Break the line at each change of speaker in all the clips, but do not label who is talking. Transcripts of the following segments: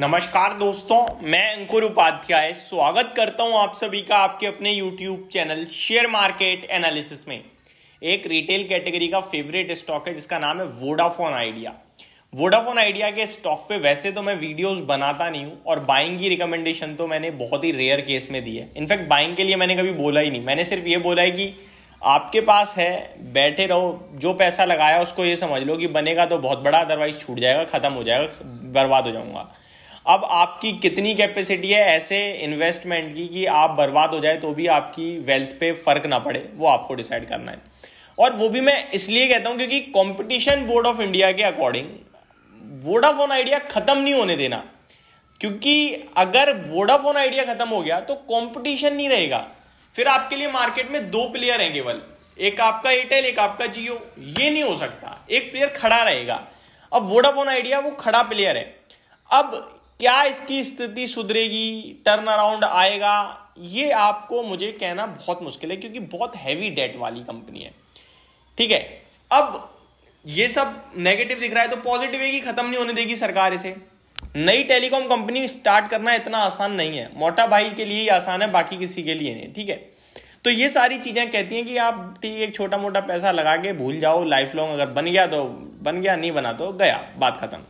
नमस्कार दोस्तों मैं अंकुर उपाध्याय स्वागत करता हूं आप सभी का आपके अपने YouTube channel share market analysis में एक रिटेल कैटेगरी का फेवरेट स्टॉक है जिसका नाम है वोडाफोन आइडिया वोडाफोन आइडिया के स्टॉक पे वैसे तो मैं वीडियोस बनाता नहीं हूं और बाइंग की रिकमेंडेशन तो मैंने बहुत ही रेयर केस में दी है इनफैक्ट बाइंग के लिए मैंने कभी बोला ही नहीं मैंने सिर्फ ये बोला है कि आपके पास है बैठे रहो जो पैसा लगाया उसको ये समझ लो कि बनेगा तो बहुत बड़ा अदरवाइज छूट जाएगा खत्म हो जाएगा बर्बाद हो जाऊंगा अब आपकी कितनी कैपेसिटी है ऐसे इन्वेस्टमेंट की कि आप बर्बाद हो जाए तो भी आपकी वेल्थ पे फर्क ना पड़े वो आपको डिसाइड करना है और वो भी मैं इसलिए कहता हूं क्योंकि कंपटीशन बोर्ड ऑफ इंडिया के अकॉर्डिंग वोडाफोन आइडिया खत्म नहीं होने देना क्योंकि अगर वोडाफोन आइडिया खत्म हो गया तो कंपटीशन नहीं रहेगा फिर आपके लिए मार्केट में दो प्लेयर हैं केवल एक आपका एयरटेल एक आपका जियो ये नहीं हो सकता एक प्लेयर खड़ा रहेगा अब वोडाफोन आइडिया वो खड़ा प्लेयर है अब क्या इसकी स्थिति सुधरेगी टर्न अराउंड आएगा ये आपको मुझे कहना बहुत मुश्किल है क्योंकि बहुत हैवी डेट वाली कंपनी है ठीक है अब ये सब नेगेटिव दिख रहा है तो पॉजिटिव है कि खत्म नहीं होने देगी सरकार इसे नई टेलीकॉम कंपनी स्टार्ट करना इतना आसान नहीं है मोटा भाई के लिए ही आसान है बाकी किसी के लिए नहीं ठीक है तो ये सारी चीज़ें कहती हैं कि आप ठीक एक छोटा मोटा पैसा लगा के भूल जाओ लाइफ लॉन्ग अगर बन गया तो बन गया नहीं बना तो गया बात खत्म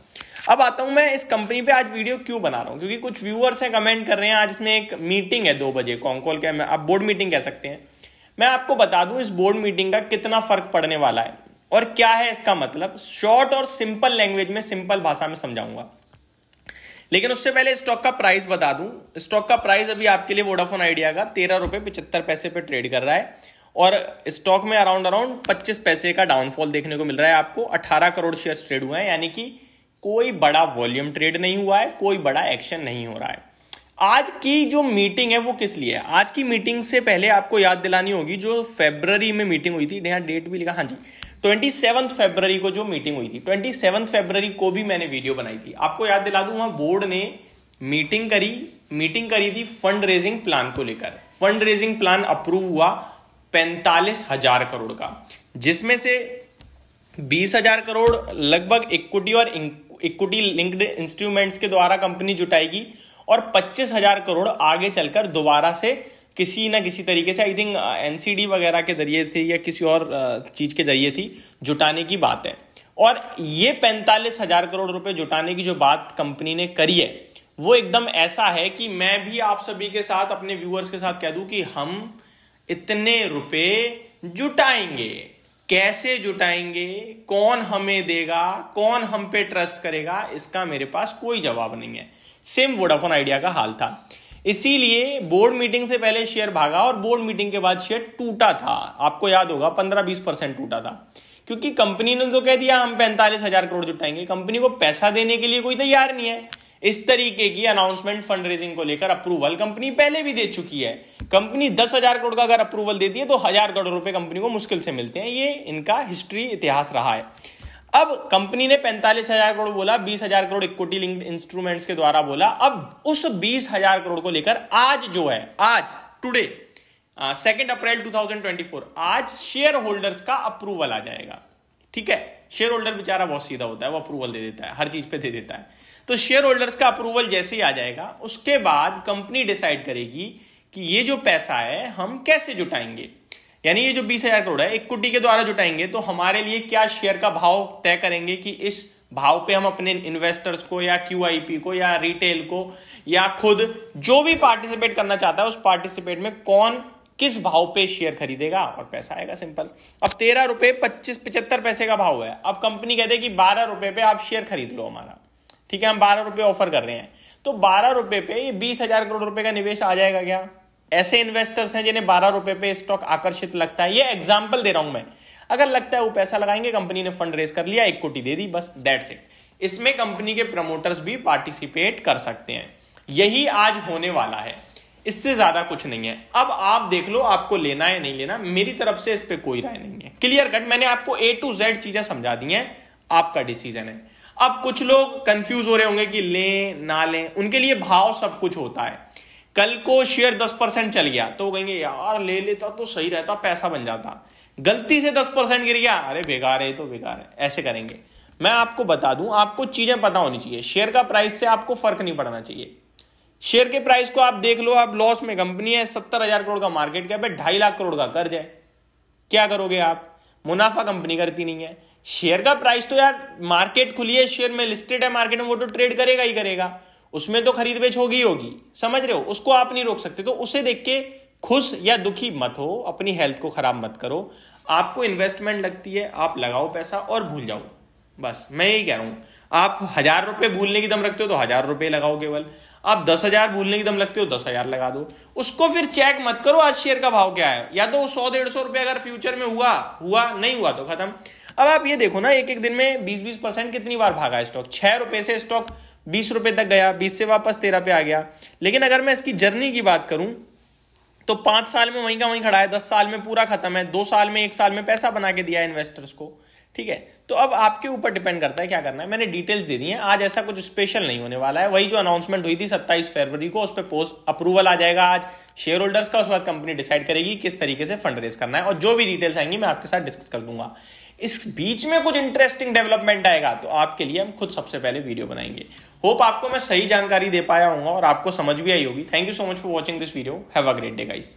अब आता हूं मैं इस कंपनी पे आज वीडियो क्यों बना रहा हूं क्योंकि कुछ व्यूअर्स हैं कमेंट कर रहे हैं आज इसमें एक मीटिंग है दो बजे कॉन्कॉल के आप बोर्ड मीटिंग कह सकते हैं मैं आपको बता दूं इस बोर्ड मीटिंग का कितना फर्क पड़ने वाला है और क्या है इसका मतलब शॉर्ट और सिंपल लैंग्वेज में सिंपल भाषा में समझाऊंगा लेकिन उससे पहले स्टॉक का प्राइस बता दूं स्टॉक का प्राइस अभी आपके लिए वोडाफोन आइडिया का तेरह रुपए पिछहत्तर पैसे पे ट्रेड कर रहा है और स्टॉक में अराउंड अराउंड पच्चीस पैसे का डाउनफॉल देखने को मिल रहा है आपको अठारह करोड़ शेयर ट्रेड हुए हैं यानी कि कोई बड़ा वॉल्यूम ट्रेड नहीं हुआ है कोई बड़ा एक्शन नहीं हो रहा है आज की जो मीटिंग है वो किस लिए है आज की मीटिंग से पहले आपको याद दिलानी होगी जो फेबररी में मीटिंग हुई थी यहाँ डेट भी लिखा हाँ जी ट्वेंटी सेवन फेबररी को जो मीटिंग हुई थी ट्वेंटी सेवन फेबररी को भी मैंने वीडियो बनाई थी आपको याद दिला दूं वहां बोर्ड ने मीटिंग करी मीटिंग करी थी फंड रेजिंग प्लान को लेकर फंड रेजिंग प्लान अप्रूव हुआ पैंतालीस हजार करोड़ का जिसमें से बीस हजार करोड़ लगभग इक्विटी और इक्विटी लिंक्ड इंस्ट्रूमेंट्स के द्वारा कंपनी जुटाएगी और पच्चीस हजार करोड़ आगे चलकर दोबारा से किसी ना किसी तरीके से आई थिंक एनसीडी वगैरह के जरिए थी या किसी और uh, चीज के जरिए थी जुटाने की बात है और ये पैंतालीस हजार करोड़ रुपए जुटाने की जो बात कंपनी ने करी है वो एकदम ऐसा है कि मैं भी आप सभी के साथ अपने व्यूअर्स के साथ कह दूं कि हम इतने रुपए जुटाएंगे कैसे जुटाएंगे कौन हमें देगा कौन हम पे ट्रस्ट करेगा इसका मेरे पास कोई जवाब नहीं है सेम वोडाफोन आइडिया का हाल था इसीलिए बोर्ड मीटिंग से पहले शेयर भागा और बोर्ड मीटिंग के बाद शेयर टूटा था आपको याद होगा पंद्रह बीस परसेंट टूटा था क्योंकि कंपनी ने तो कह दिया हम पैंतालीस हजार करोड़ जुटाएंगे कंपनी को पैसा देने के लिए कोई तैयार नहीं है इस तरीके की अनाउंसमेंट फंड रेजिंग को लेकर अप्रूवल कंपनी पहले भी दे चुकी है कंपनी दस हजार करोड़ का अगर अप्रूवल देती है तो हजार करोड़ रुपए कंपनी को मुश्किल से मिलते हैं ये इनका हिस्ट्री इतिहास रहा है अब कंपनी ने पैंतालीस हजार करोड़ बोला बीस हजार करोड़ इक्विटी लिंक्ड इंस्ट्रूमेंट्स के द्वारा बोला अब उस बीस हजार करोड़ को लेकर आज जो है आज टुडे सेकेंड अप्रैल 2024 आज शेयर होल्डर्स का अप्रूवल आ जाएगा ठीक है शेयर होल्डर बेचारा बहुत सीधा होता है वो अप्रूवल दे देता है हर चीज पे दे देता है तो शेयर होल्डर्स का अप्रूवल जैसे ही आ जाएगा उसके बाद कंपनी डिसाइड करेगी कि ये जो पैसा है हम कैसे जुटाएंगे यानी ये जो बीस हजार करोड़ है इक्विटी के द्वारा जुटाएंगे तो हमारे लिए क्या शेयर का भाव तय करेंगे कि इस भाव पे हम अपने इन्वेस्टर्स को या क्यू को या रिटेल को या खुद जो भी पार्टिसिपेट करना चाहता है उस पार्टिसिपेट में कौन किस भाव पे शेयर खरीदेगा और पैसा आएगा सिंपल अब तेरह रुपए पच्चीस पचहत्तर पैसे का भाव है अब कंपनी कहते हैं कि बारह रुपए पे आप शेयर खरीद लो हमारा ठीक है हम बारह रुपए ऑफर कर रहे हैं तो बारह रुपए पे ये बीस हजार करोड़ रुपए का निवेश आ जाएगा क्या ऐसे इन्वेस्टर्स हैं जिन्हें बारह रुपए पे स्टॉक आकर्षित लगता है ये एग्जाम्पल दे रहा हूं मैं अगर लगता है वो पैसा लगाएंगे कंपनी ने फंड रेज कर लिया एक कोटी दे दी बस दैट्स इट इसमें कंपनी के प्रमोटर्स भी पार्टिसिपेट कर सकते हैं यही आज होने वाला है इससे ज्यादा कुछ नहीं है अब आप देख लो आपको लेना है नहीं लेना मेरी तरफ से इस पर कोई राय नहीं है क्लियर कट मैंने आपको ए टू जेड चीजें समझा दी हैं आपका डिसीजन है अब कुछ लोग कंफ्यूज हो रहे होंगे कि लें ना लें उनके लिए भाव सब कुछ होता है कल को शेयर दस परसेंट चल गया तो कहेंगे यार ले लेता तो सही रहता पैसा बन जाता गलती से दस परसेंट गिर गया अरे बेकार है तो बेकार है ऐसे करेंगे मैं आपको बता दूं आपको चीजें पता होनी चाहिए शेयर का प्राइस से आपको फर्क नहीं पड़ना चाहिए शेयर के प्राइस को आप देख लो आप लॉस में कंपनी है सत्तर हजार करोड़ का मार्केट कैप है ढाई लाख करोड़ का कर्ज है क्या करोगे आप मुनाफा कंपनी करती नहीं है शेयर का प्राइस तो यार मार्केट खुली है शेयर में लिस्टेड है मार्केट में वो तो ट्रेड करेगा ही करेगा उसमें तो खरीद बेच होगी होगी समझ रहे हो उसको आप नहीं रोक सकते तो उसे देख के खुश या दुखी मत हो अपनी हेल्थ को खराब मत करो आपको इन्वेस्टमेंट लगती है आप लगाओ पैसा और भूल जाओ बस मैं यही कह रहा हूं आप हजार रुपए भूलने की दम रखते हो तो हजार रुपए लगाओ केवल आप दस हजार भूलने की दम लगते हो दस हजार लगा दो उसको फिर चेक मत करो आज शेयर का भाव क्या है या तो सौ डेढ़ सौ रुपए अगर फ्यूचर में हुआ हुआ नहीं हुआ तो खत्म अब आप ये देखो ना एक एक दिन में बीस बीस परसेंट कितनी बार भागा स्टॉक छह रुपए से स्टॉक बीस रुपए तक गया बीस से वापस तेरह पे आ गया लेकिन अगर मैं इसकी जर्नी की बात करूं तो पांच साल में वहीं का वहीं खड़ा है दस साल में पूरा खत्म है दो साल में एक साल में पैसा बना के दिया है इन्वेस्टर्स को ठीक है तो अब आपके ऊपर डिपेंड करता है क्या करना है मैंने डिटेल्स दे दी है आज ऐसा कुछ स्पेशल नहीं होने वाला है वही जो अनाउंसमेंट हुई थी सत्ताईस फरवरी को उस पर पोस्ट अप्रूवल आ जाएगा आज शेयर होल्डर्स का उसके बाद कंपनी डिसाइड करेगी किस तरीके से फंड रेज करना है और जो भी डिटेल्स आएंगी मैं आपके साथ डिस्कस कर दूंगा इस बीच में कुछ इंटरेस्टिंग डेवलपमेंट आएगा तो आपके लिए हम खुद सबसे पहले वीडियो बनाएंगे होप आपको मैं सही जानकारी दे पाया हूँ और आपको समझ भी आई होगी thank you so much for watching this video have a great day guys